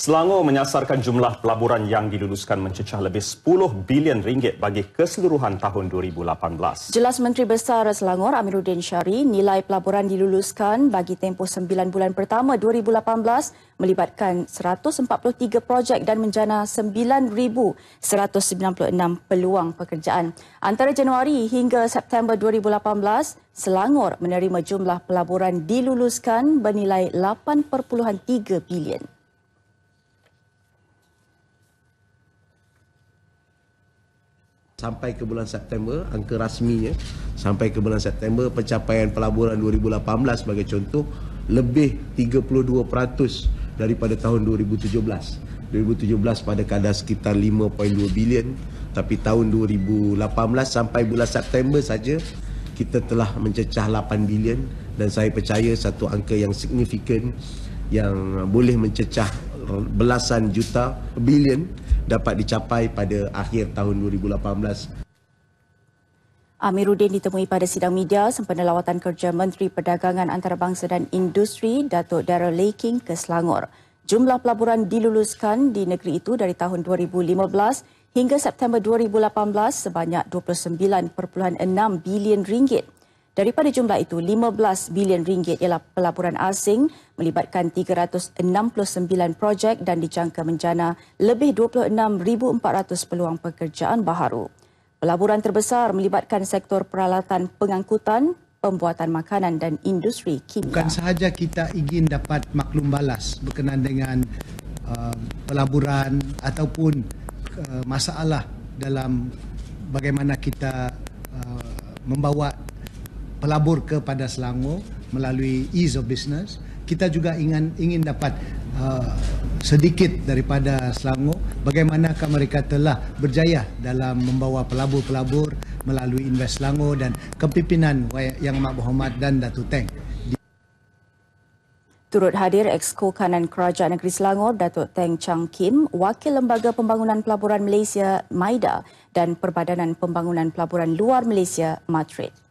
Selangor menyasarkan jumlah pelaburan yang diluluskan mencecah lebih 10 bilion ringgit bagi keseluruhan tahun 2018. Jelas Menteri Besar Selangor Amiruddin Syari, nilai pelaburan diluluskan bagi tempoh 9 bulan pertama 2018 melibatkan 143 projek dan menjana 9,196 peluang pekerjaan. Antara Januari hingga September 2018, Selangor menerima jumlah pelaburan diluluskan bernilai 8.3 bilion. sampai ke bulan September angka rasminya sampai ke bulan September pencapaian pelaburan 2018 sebagai contoh lebih 32% daripada tahun 2017 2017 pada kadar sekitar 5.2 bilion tapi tahun 2018 sampai bulan September saja kita telah mencecah 8 bilion dan saya percaya satu angka yang signifikan yang boleh mencecah belasan juta bilion dapat dicapai pada akhir tahun 2018. Amiruddin ditemui pada sidang media sempena lawatan kerja Menteri Perdagangan Antarabangsa dan Industri Datuk Darrell Laking ke Selangor. Jumlah pelaburan diluluskan di negeri itu dari tahun 2015 hingga September 2018 sebanyak 29.6 bilion ringgit. Daripada jumlah itu, 15 bilion ringgit ialah pelaburan asing melibatkan 369 projek dan dijangka menjana lebih 26,400 peluang pekerjaan baharu. Pelaburan terbesar melibatkan sektor peralatan pengangkutan, pembuatan makanan dan industri kimia. Bukan sahaja kita ingin dapat maklum balas berkenaan dengan uh, pelaburan ataupun uh, masalah dalam bagaimana kita uh, membawa pelabur kepada Selangor melalui ease of business. Kita juga ingin ingin dapat uh, sedikit daripada Selangor bagaimanakah mereka telah berjaya dalam membawa pelabur-pelabur melalui Invest Selangor dan kepimpinan Yang Mak Berhormat dan Datu Teng. Turut hadir Exko Kanan Kerajaan Negeri Selangor, Datuk Teng Chang Kim, Wakil Lembaga Pembangunan Pelaburan Malaysia, MAIDA dan Perbadanan Pembangunan Pelaburan Luar Malaysia, MATRID.